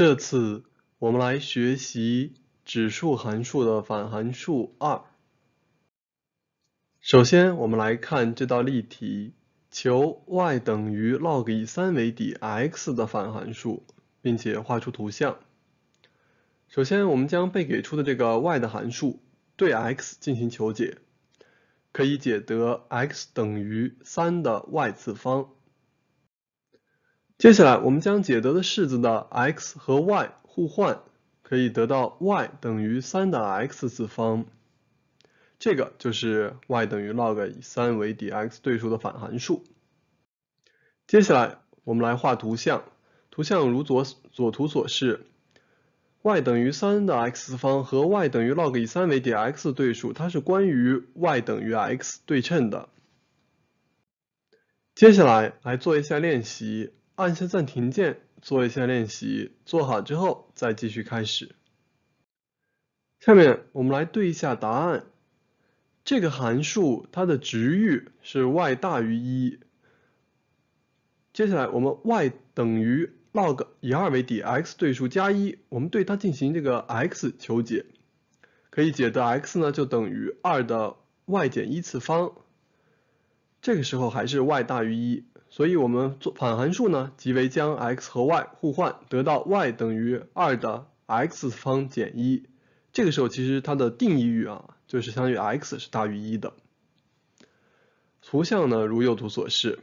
这次我们来学习指数函数的反函数二。首先，我们来看这道例题，求 y 等于 log 以三为底 x 的反函数，并且画出图像。首先，我们将被给出的这个 y 的函数对 x 进行求解，可以解得 x 等于三的 y 次方。接下来，我们将解得的式子的 x 和 y 互换，可以得到 y 等于三的 x 次方，这个就是 y 等于 log 以三为底 x 对数的反函数。接下来，我们来画图像，图像如左左图所示，y 等于三的 x 次方和 y 等于 log 以三为底 x 对数，它是关于 y 等于 x 对称的。接下来，来做一下练习。按下暂停键，做一下练习，做好之后再继续开始。下面我们来对一下答案。这个函数它的值域是 y 大于一。接下来我们 y 等于 log 以二为底 x 对数加一，我们对它进行这个 x 求解，可以解得 x 呢就等于二的 y 减一次方。这个时候还是 y 大于一。所以，我们做反函数呢，即为将 x 和 y 互换，得到 y 等于二的 x 方减一。这个时候，其实它的定义域啊，就是相当于 x 是大于一的。图像呢，如右图所示。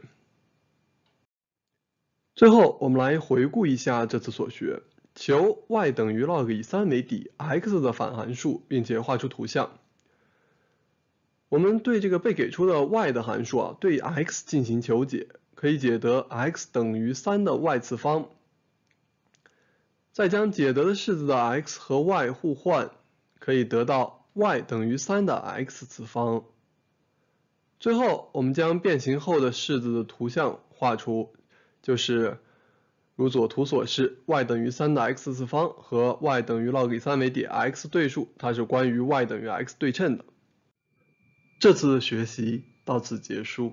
最后，我们来回顾一下这次所学：求 y 等于 log 以三为底 x 的反函数，并且画出图像。我们对这个被给出的 y 的函数啊，对 x 进行求解，可以解得 x 等于三的 y 次方。再将解得的式子的 x 和 y 互换，可以得到 y 等于三的 x 次方。最后，我们将变形后的式子的图像画出，就是如左图所示，y 等于三的 x 次方和 y 等于 log 以三为底 x 对数，它是关于 y 等于 x 对称的。这次的学习到此结束。